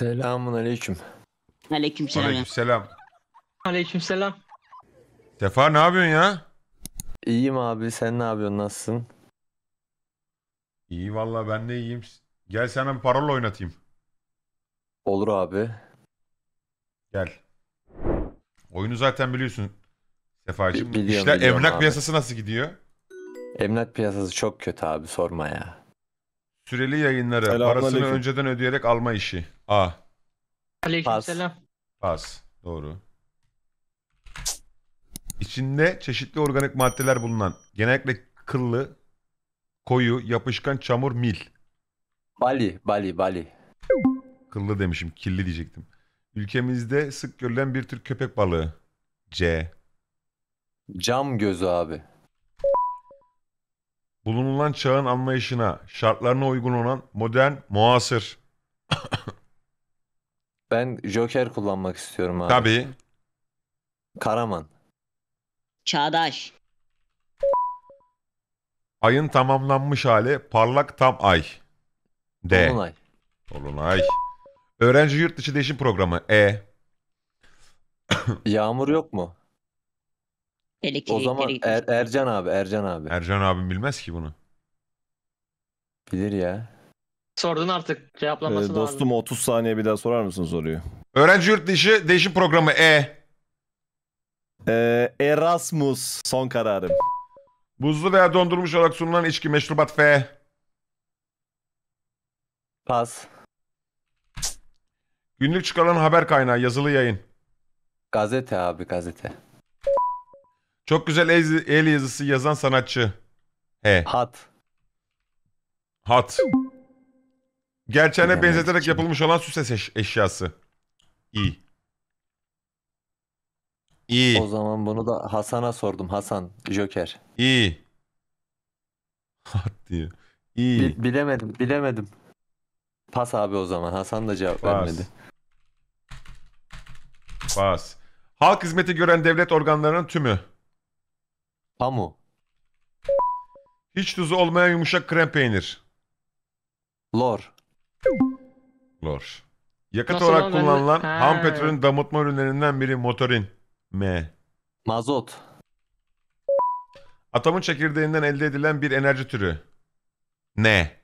Selamun aleyküm. Aleyküm selam. Aleyküm selam. Aleyküm selam. Defa ne yapıyorsun ya? İyiyim abi sen ne yapıyorsun nasılsın? İyi valla ben de iyiyim. Gel sana bir parola oynatayım. Olur abi. Gel. Oyunu zaten biliyorsun Sefacığım. Biliyorum, İşler biliyorum emlak abi. piyasası nasıl gidiyor? Emlak piyasası çok kötü abi sorma ya. Süreli yayınları. Selamünaleyküm. Parasını önceden ödeyerek alma işi. A. Aleykümselam. Pas. Doğru. İçinde çeşitli organik maddeler bulunan genellikle kıllı, koyu, yapışkan çamur mil. Bali, Bali, Bali. Kıllı demişim, kirli diyecektim. Ülkemizde sık görülen bir tür köpek balığı. C. Cam gözü abi bulunulan çağın anlayışına, şartlarına uygun olan modern, muasır. Ben Joker kullanmak istiyorum abi. Tabii. Karaman. Çağdaş. Ayın tamamlanmış hali parlak tam ay. D. Dolunay. Dolunay. Öğrenci yurt dışı değişim programı. E. Yağmur yok mu? Elektriği, o zaman er, Ercan abi, Ercan abi. Ercan abim bilmez ki bunu. Bilir ya. Sordun artık cevaplaması ee, Dostum lazım. 30 saniye bir daha sorar mısın soruyu? Öğrenci yurt dışı değişim programı E. Ee, Erasmus son kararım. Buzlu veya dondurmuş olarak sunulan içki meşrubat F. Pas. Günlük çıkarılan haber kaynağı yazılı yayın. Gazete abi gazete. Çok güzel el, yazısı yazan sanatçı. He. Hat. Hat. Gerçeğine Bilemek benzeterek için. yapılmış olan süs eş eşyası. İyi. İyi. O zaman bunu da Hasan'a sordum. Hasan, Joker. İyi. Hat diyor. İyi. Bi- bilemedim, bilemedim. Pas abi o zaman. Hasan da cevap Pas. vermedi. Pas. Halk hizmeti gören devlet organlarının tümü. Pamu. Hiç tuzu olmayan yumuşak krem peynir. Lor. Lor. Yakıt Nasıl olarak kullanılan Ha. ham petrolün damıtma ürünlerinden biri motorin. M. Mazot. Atomun çekirdeğinden elde edilen bir enerji türü. Ne?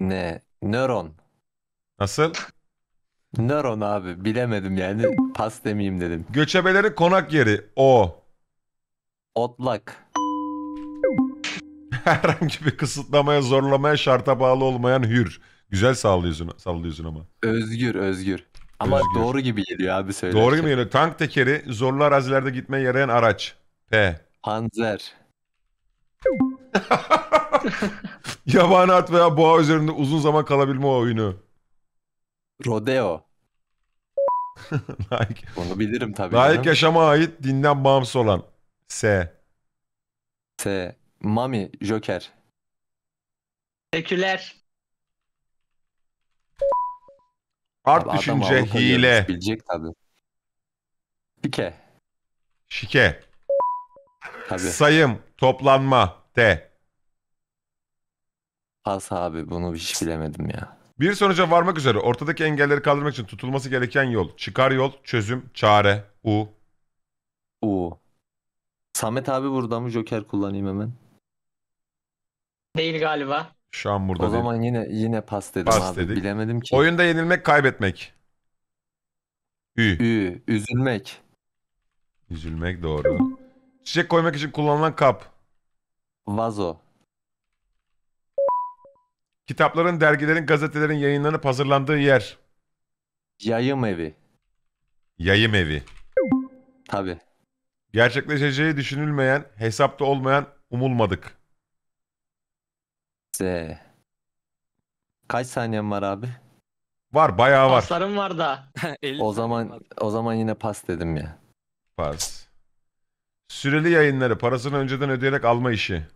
Ne? Nöron. Nasıl? Nöron abi bilemedim yani. Pas demeyeyim dedim. Göçebelerin konak yeri. O. Otlak. Herhangi bir kısıtlamaya, zorlamaya, şarta bağlı olmayan hür. Güzel sallıyorsun, sallıyorsun ama. Özgür, özgür. Ama özgür. doğru gibi geliyor abi söyle. Doğru gibi geliyor. Tank tekeri, zorlu arazilerde gitmeye yarayan araç. P. Panzer. Yabani at veya boğa üzerinde uzun zaman kalabilme oyunu. Rodeo. Layık. Onu bilirim tabii. Layık canım. yaşama ait dinden bağımsız olan. S. S. Mami, Joker. Öküler. Art Abi düşünce, hile, görmüş, Bilecek tabii. Pike. şike, Tabii. sayım, toplanma, T. Pas abi bunu hiç bilemedim ya. Bir sonuca varmak üzere ortadaki engelleri kaldırmak için tutulması gereken yol, çıkar yol, çözüm, çare, U. U. Samet abi burada mı Joker kullanayım hemen. Değil galiba. Şu an burada o değil. zaman yine yine pas dedim Pas abi. dedik. Bilemedim ki. Oyunda yenilmek, kaybetmek. Ü. Ü, üzülmek. Üzülmek doğru. Çiçek koymak için kullanılan kap. Vazo. Kitapların, dergilerin, gazetelerin yayınlanıp hazırlandığı yer. Yayım evi. Yayım evi. Tabii. Gerçekleşeceği düşünülmeyen, hesapta olmayan umulmadık. Z. Kaç saniyem var abi? Var bayağı var. Paslarım var da. O zaman o zaman yine pas dedim ya. Pas. Süreli yayınları parasını önceden ödeyerek alma işi.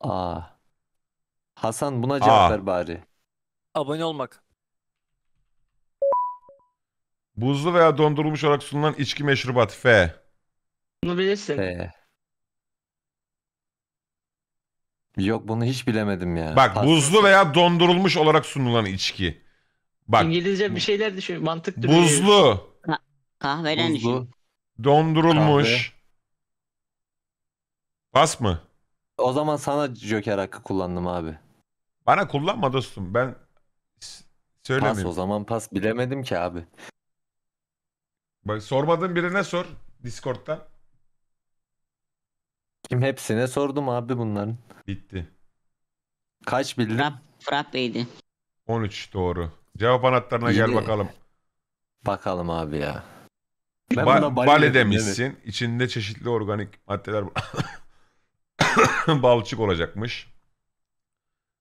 Aa. Hasan buna cevap ver bari. Abone olmak. Buzlu veya dondurulmuş olarak sunulan içki meşrubat F. Bunu bilirsin. Ee, yok bunu hiç bilemedim ya. Bak Pas. buzlu veya dondurulmuş olarak sunulan içki. Bak İngilizce bir şeyler düşün. Mantık duruyor. buzlu, Kahveden düşün. Buzlu. dondurulmuş. Pas mı? O zaman sana joker hakkı kullandım abi. Bana kullanma dostum. Ben s- Pas o zaman pas bilemedim ki abi. Bak sormadığın birine sor Discord'dan. Kim hepsine sordum abi bunların. Bitti. Kaç bildin? Fırat, Fırat Bey'di. 13 doğru. Cevap anahtarına İyi. gel bakalım. Bakalım abi ya. Ben ba- bale, bale demişsin. Evet. İçinde çeşitli organik maddeler balçık olacakmış.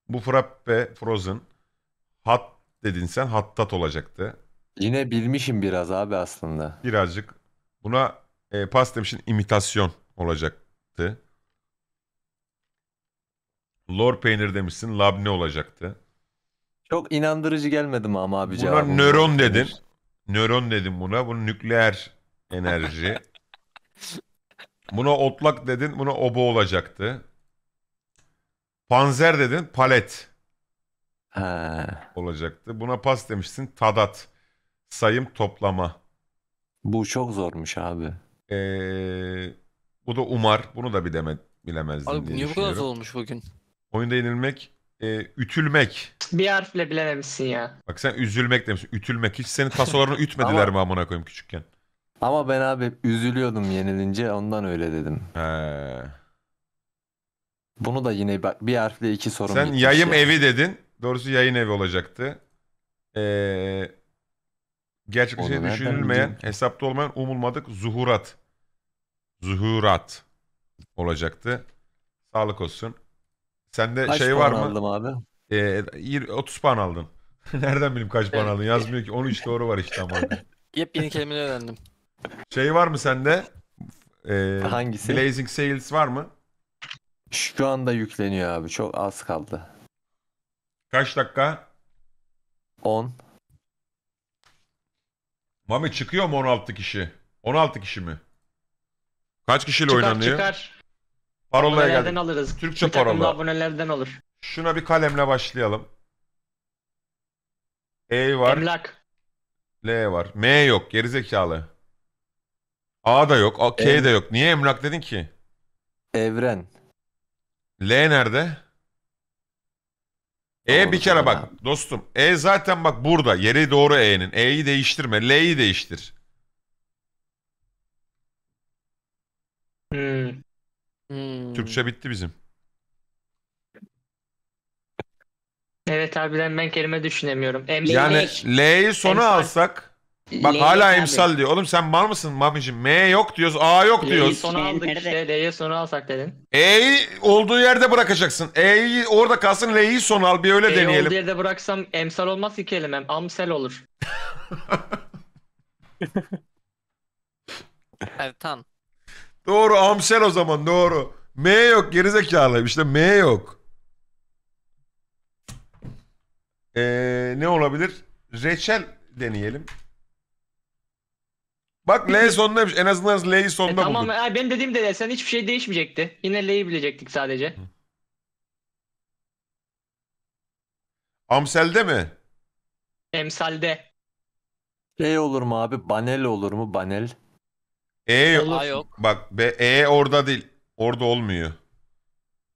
Bu frappe frozen. Hat dedin sen hattat olacaktı. Yine bilmişim biraz abi aslında. Birazcık. Buna e, pas demişsin imitasyon olacak olacaktı. Lor peynir demişsin labne olacaktı. Çok inandırıcı gelmedi mi ama abi Buna nöron dedin. Nöron dedim buna. Bu nükleer enerji. buna otlak dedin. Buna obo olacaktı. Panzer dedin. Palet. Ha. olacaktı. Buna pas demişsin. Tadat. Sayım toplama. Bu çok zormuş abi. Ee, bu da Umar. Bunu da bileme, bilemezdin Abi diye niye bu kadar olmuş bugün? Oyunda yenilmek, e, ütülmek. Bir harfle bilememişsin ya. Bak sen üzülmek demişsin. Ütülmek. Hiç senin tasolarını ütmediler mi amına koyayım küçükken? Ama ben abi üzülüyordum yenilince ondan öyle dedim. He. Bunu da yine bak bir harfle iki sorum Sen yayım ya. evi dedin. Doğrusu yayın evi olacaktı. Ee, gerçekten şey düşünülmeyen, bileyim hesapta olmayan umulmadık zuhurat. Zuhurat olacaktı. Sağlık olsun. Sende Kaç şey var mı? puan mı? aldım abi? Ee, 30 puan aldın. Nereden bileyim kaç puan aldın? Yazmıyor ki. 13 doğru var işte ama. Yepyeni kelime öğrendim. Şey var mı sende? Ee, Hangisi? Blazing Sales var mı? Şu anda yükleniyor abi. Çok az kaldı. Kaç dakika? 10. Mami çıkıyor mu 16 kişi? 16 kişi mi? Kaç kişiyle çıkar, oynanıyor? Çıkar. Parolaya geldim. alırız. Türkçe parola. abonelerden olur. Şuna bir kalemle başlayalım. E var. Emlak. L var. M yok gerizekalı. A da yok. A, K e. de yok. Niye emlak dedin ki? Evren. L nerede? E doğru bir kere bak abi. dostum. E zaten bak burada. Yeri doğru E'nin. E'yi değiştirme. L'yi değiştir. Hmm. Türkçe hmm. bitti bizim. Evet harbiden ben kelime düşünemiyorum. Em Yani L'yi sonu Emsal. alsak. Bak L'yi hala emsal diyor. Oğlum sen mal mısın Mami'cim? M yok diyoruz. A yok L'yi diyoruz. sona aldık Nerede? işte. L'yi sona alsak dedin. E'yi olduğu yerde bırakacaksın. E'yi orada kalsın. L'yi sona al. Bir öyle E deneyelim. olduğu yerde bıraksam emsal olmaz ki kelimem. Amsel olur. Evet Ertan. Doğru Amsel o zaman doğru. M yok gerizekalıyım işte M yok. Ee, ne olabilir? Reçel deneyelim. Bak L sondaymış. En azından L'yi sonda e, bulduk. Tamam Ay, benim dediğim de sen hiçbir şey değişmeyecekti. Yine L'yi bilecektik sadece. Hı. Amsel'de mi? Emsal'de. L şey olur mu abi? Banel olur mu? Banel. E yok. A yok. Bak be, E orada değil. Orada olmuyor.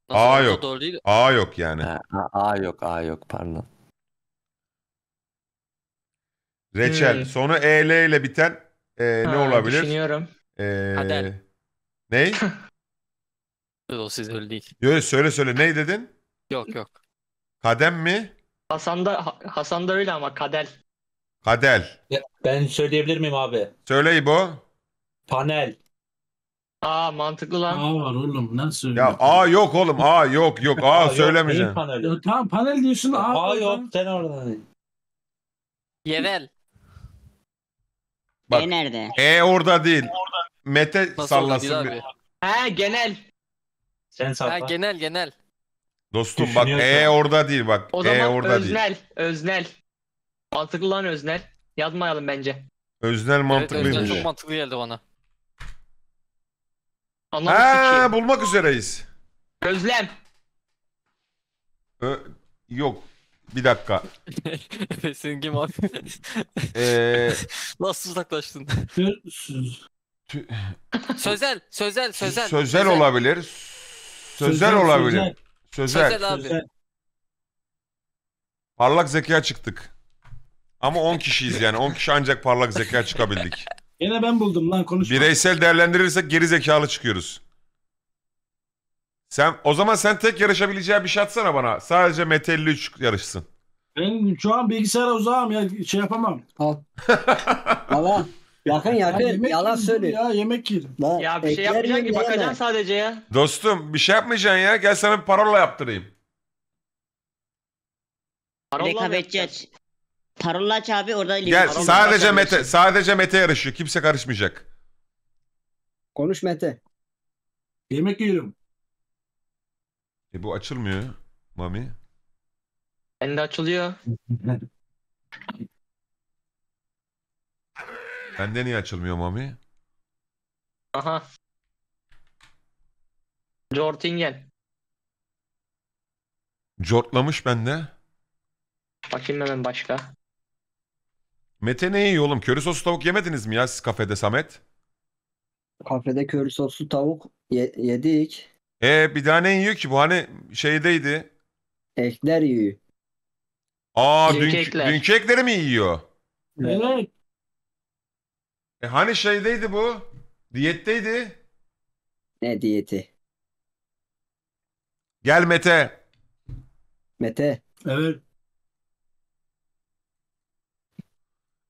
Nasıl A yok. Doğru değil. A yok yani. Ha, A, A yok A yok pardon. Reçel. Hmm. Sonu e, L ile biten e, ne olabilir? Düşünüyorum. E, Adel. Ney? o siz öyle değil. Yok söyle söyle. Ney dedin? Yok yok. Kadem mi? Hasan da, Hasan da öyle ama Kadel. Kadel. Ben söyleyebilir miyim abi? Söyle İbo. Panel. Aa mantıklı lan. Aa var oğlum nasıl? Ya A yok oğlum A yok yok A Yok, neyin söylemeyeceğim. Panel. Ya tamam panel diyorsun A. Aa yok sen oradan. Yevel. Bak. E nerede? E orada değil. Mete Nasıl oldu sallasın bir. abi? genel. Sen Ha, genel genel. Dostum bak E orada değil bak. O E zaman orada değil. öznel. Öznel. Mantıklı lan öznel. Yazmayalım bence. Öznel Evet, mantıklıymış. önceden çok mantıklı geldi bana. Anlamı Ha, bulmak üzereyiz. Gözlem. Ö- yok. Bir dakika. Senin kim abi? Ee, Nasıl uzaklaştın? Tü- sözel, sözel, sözel. sözel, olabilir. Sözel, Sözel, olabilir. Sözel. sözel. abi. Parlak zeka çıktık. Ama 10 kişiyiz yani. 10 kişi ancak parlak zeka çıkabildik. Yine ben buldum lan konuşma. Bireysel değerlendirirsek geri zekalı çıkıyoruz. Sen o zaman sen tek yarışabileceği bir şey atsana bana. Sadece Mete 53 yarışsın. Ben şu an bilgisayara uzağım ya şey yapamam. Al. Ama Yakın yakın Ya yalan söyle. Ya yemek yedim. Lan, Ya bir şey yapmayacaksın ki yemeyene. bakacaksın sadece ya. Dostum bir şey yapmayacaksın ya. Gel sana bir parola yaptırayım. Rekabetçi aç. Parola abi orada Gel Parola sadece aç. Mete sadece Mete yarışıyor. Kimse karışmayacak. Konuş Mete. Yemek yiyorum. E bu açılmıyor Mami. Ben de açılıyor. Bende niye açılmıyor Mami? Aha. Jortingen. Jortlamış bende. Bakayım hemen başka. Mete ne yiyor oğlum? Köri soslu tavuk yemediniz mi ya siz kafede Samet? Kafede köri soslu tavuk ye- yedik. E bir daha ne yiyor ki bu hani şeydeydi. Ekler yiyor. Aa Dünkü dünkü, ekler. ekleri mi yiyor? Evet. E hani şeydeydi bu? Diyetteydi. Ne diyeti? Gel Mete. Mete Evet.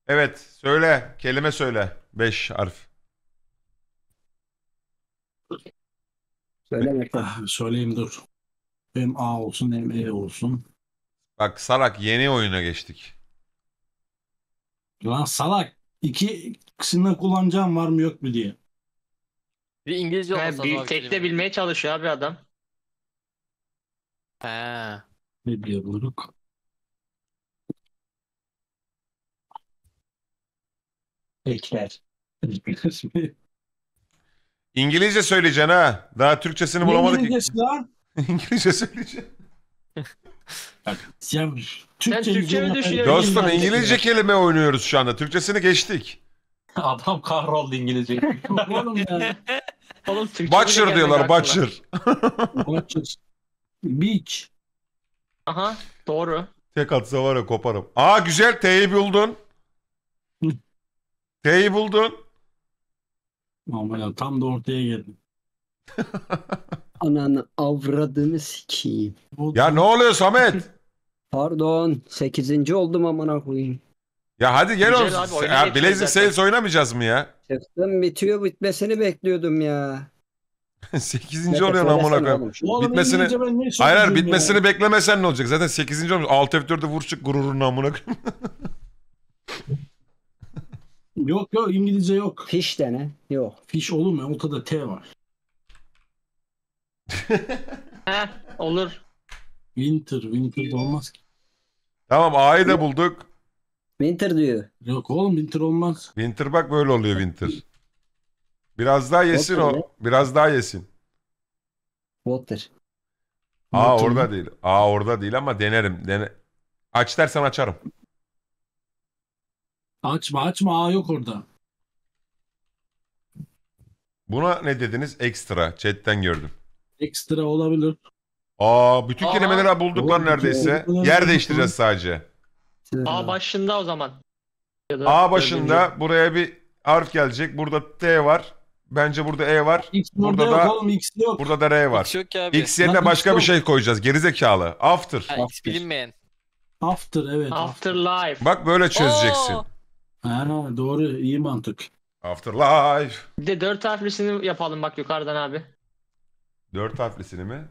Evet söyle kelime söyle. 5 harf. Söyle bakalım. Ah, söyleyeyim dur. Hem A olsun hem E olsun. Bak salak yeni oyuna geçtik. Lan salak. İki ikisinden kullanacağım var mı yok mu diye. Bir İngilizce olmasa büyük tek de bilmeye çalışıyor abi adam. He. Ne diyor bulduk? Bekler. İngilizce söyleyeceksin ha. Daha Türkçesini bulamadık. İngilizce lan. İngilizce söyleyeceksin. Bak, Türkçe Sen Türkçe mi düşünüyorsun? Dostum İngilizce kelime oynuyoruz şu anda. Türkçesini geçtik. Adam kahroldu İngilizce. Oğlum ya. Oğlum, butcher diyorlar butcher. butcher. Beach. Aha doğru. Tek atsa var ya koparım. Aa güzel T'yi buldun. T'yi buldun. Normal tam da ortaya geldim. Ananı avradını sikeyim. Ya ne oluyor Samet? Pardon sekizinci oldum amına koyayım. Ya hadi gel olsun. Ya oynayacağız Blazing Sales oynamayacağız mı ya? Çıktım bitiyor bitmesini bekliyordum ya. Sekizinci oluyor lan amına koyayım. Bitmesini- Hayır hayır söyleyeyim ya? bitmesini beklemesen ne olacak? Zaten sekizinci olmuş. Alt F4'ü vur çık gururunu amına koyayım. Yok yok İngilizce yok. Fiş dene. Yok. Fiş olur mu? Ortada T var. Ha olur. Winter. Winter olmaz ki. Tamam A'yı da bulduk. Winter diyor. Yok oğlum Winter olmaz. Winter bak böyle oluyor Winter. Biraz daha yesin Water o. Biraz daha yesin. Water. Aa Water orada mı? değil. Aa orada değil ama denerim. Dene... Aç dersen açarım. Açma açma A yok orada. Buna ne dediniz? Ekstra. Chat'ten gördüm. Ekstra olabilir. Aa bütün Aa. kelimeleri bulduk lan neredeyse. doğru. Yer değiştireceğiz sadece. A başında o zaman. A başında buraya bir harf gelecek. Burada T var. Bence burada E var. X Burada da- oğlum X yok. Burada da R var. Hiç yok ki abi. X yerine Lan X başka bir şey koyacağız. Gerizekalı. After. Ha, X bilinmeyen. After evet. Afterlife. Bak böyle çözeceksin. Oo, Ha, doğru iyi mantık. Afterlife. Bir de dört harflisini yapalım bak yukarıdan abi. Dört harflisini mi?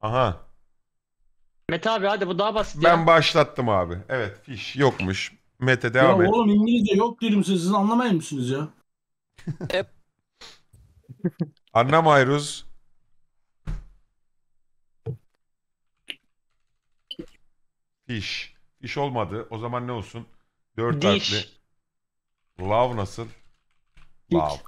Aha. Mete abi hadi bu daha basit Ben ya. başlattım abi. Evet fiş yokmuş. Mete devam et. oğlum İngilizce yok dedim siz, siz anlamayın mısınız ya? Hep. Anlamayırız. Fiş. Fiş olmadı. O zaman ne olsun? Dört Diş. harfli. Love nasıl? Hiç. Love.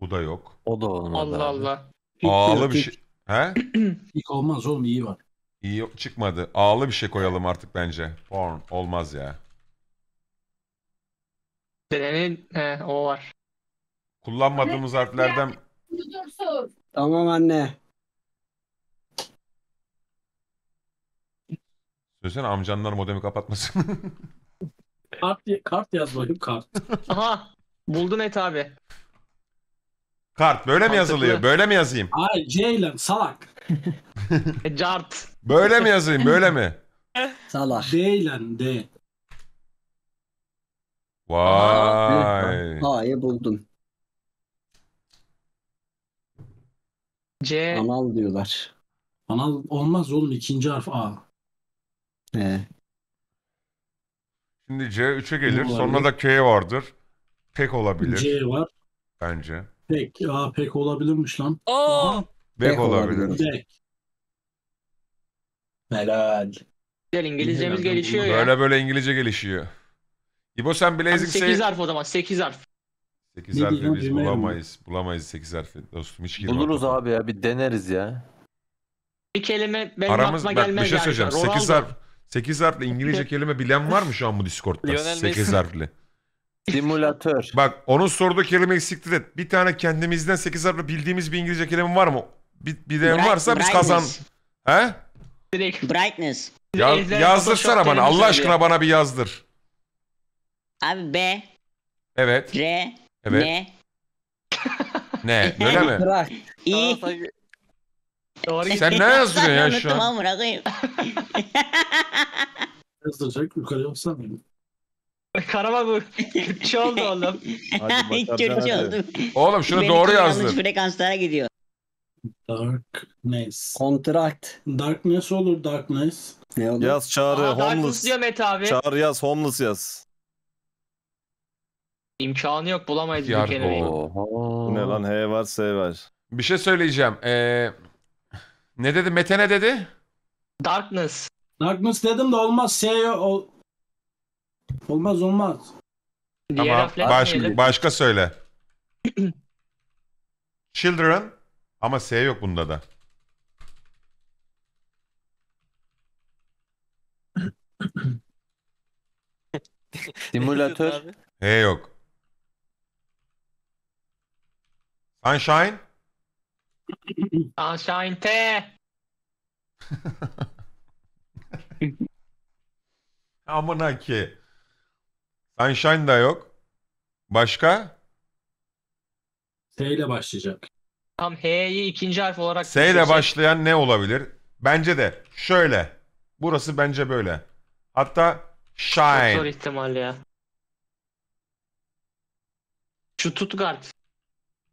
Bu da yok. O da olmadı Allah abi. Allah. Ağlı bir şey. He? İlk olmaz oğlum iyi var. İyi yok, çıkmadı. Ağlı bir şey koyalım artık bence. Porn olmaz ya. Senin. he, o var. Kullanmadığımız harflerden Dursun. Tamam anne. söylesene amcanlar modemi kapatmasın. Kart, kart yazmalıyım kart. Aha buldun et abi. Kart böyle mi yazılıyor? Böyle mi yazayım? Ay Ceylan salak. E, cart. Böyle mi yazayım? Böyle mi? Salak. Ceylan D. Vay. A'yı buldum. C. Anal diyorlar. Anal olmaz oğlum ikinci harf A. He. Şimdi C 3'e gelir. Sonra da K vardır. Pek olabilir. C var. Bence. Pek. Aa pek olabilirmiş lan. Aa! Pek olabilir. Pek. Helal. Güzel İngilizcemiz Helal. gelişiyor ya. Böyle böyle İngilizce gelişiyor. İbo sen Blazing Say... 8 harf o zaman 8 harf. 8 Ne harfi biz bilmiyorum. bulamayız. Bulamayız 8 harfi dostum hiç girme. Buluruz abi ya bir deneriz ya. Bir kelime benim Aramız aklıma bak gelmez bir şey söyleyeceğim. 8 Ronaldo. harf 8 harfli İngilizce kelime bilen var mı şu an bu Discord'da? Lionel 8 harfli. Simülatör. Bak onun sorduğu kelimeyi siktir et. Bir tane kendimizden 8 harfli bildiğimiz bir İngilizce kelime var mı? Bir, bilen Bright- varsa biz kazan. He? Brightness. Ya, Ezber yazdırsana bana. Allah aşkına bana bir yazdır. Abi B, Evet. R, Evet. N, Ne? Böyle mi? Bırak. I, Doğru Sen ne yazıyorsun ya şu an? Tamam bırakayım. Yazacak yukarı yapsam mı? Karama bu. Kötü şey oldu oğlum. Hadi şey oldum. Oğlum şunu Benim doğru Yanlış yazdın. frekanslara gidiyor. Darkness. Kontrakt. Darkness olur Darkness. Ne olur? Yaz çağrı Aa, homeless. diyor Mete abi. Çağrı yaz homeless yaz. İmkanı yok bulamayız bu Yar- kelimeyi. Oo. ne lan H var S var. Bir şey söyleyeceğim. Ee, ne dedi? Mete ne dedi? Darkness. Darkness dedim de olmaz. S e ol... Olmaz olmaz. Tamam. Baş, başka söyle. Children. Ama S yok bunda da. Simülatör. H yok. Sunshine. Sunshine te. Amına ki. Sunshine da yok. Başka? S ile başlayacak. Tam H'yi ikinci harf olarak... S ile başlayan ne olabilir? Bence de şöyle. Burası bence böyle. Hatta Shine. Çok zor shine. ihtimal ya. Stuttgart.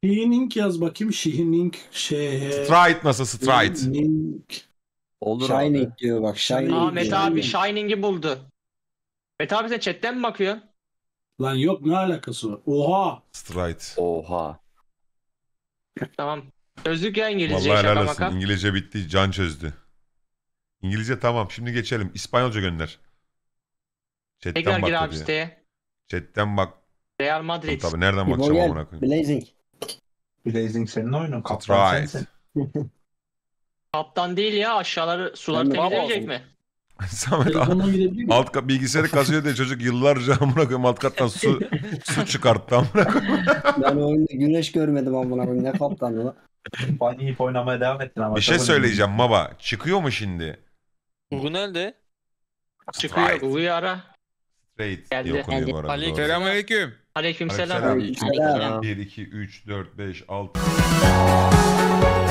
Shining yaz bakayım. Shining şey. Stride nasıl Stride? Shining. Olur Shining abi. diyor bak. Shining. Aa, Mete abi Shining'i buldu. Mete abi sen chatten mi bakıyorsun? Lan yok ne alakası var? Oha. Stride. Oha. tamam. Sözlük ya İngilizce. Vallahi helal İngilizce bitti. Can çözdü. İngilizce tamam. Şimdi geçelim. İspanyolca gönder. Chatten Tekrar bak gir abi siteye. Chatten bak. Real Madrid. Tabii nereden bakacağım amına koyayım. Blazing. Blazing senin oyunun. Kaptan right. sensin. Kaptan değil ya aşağıları suları temizleyecek mi? Samet al- Telefonla gidebilir miyim? alt kat bilgisayarı kazıyor diye çocuk yıllarca amına koyayım alt kattan su su çıkarttı amına koyayım. Ben oyunda güneş görmedim amına koyayım. Ne kaptanı lan? Bunny ip oynamaya devam ettin ama. Bir şey Tabii. söyleyeceğim baba. Çıkıyor mu şimdi? Google nerede? Çıkıyor Right. ara. Straight diye Geldi. arada. Aleyküm. Selamünaleyküm. Aleykümselam. Aleykümselam. 1, 2, 3, 4, 5, 6.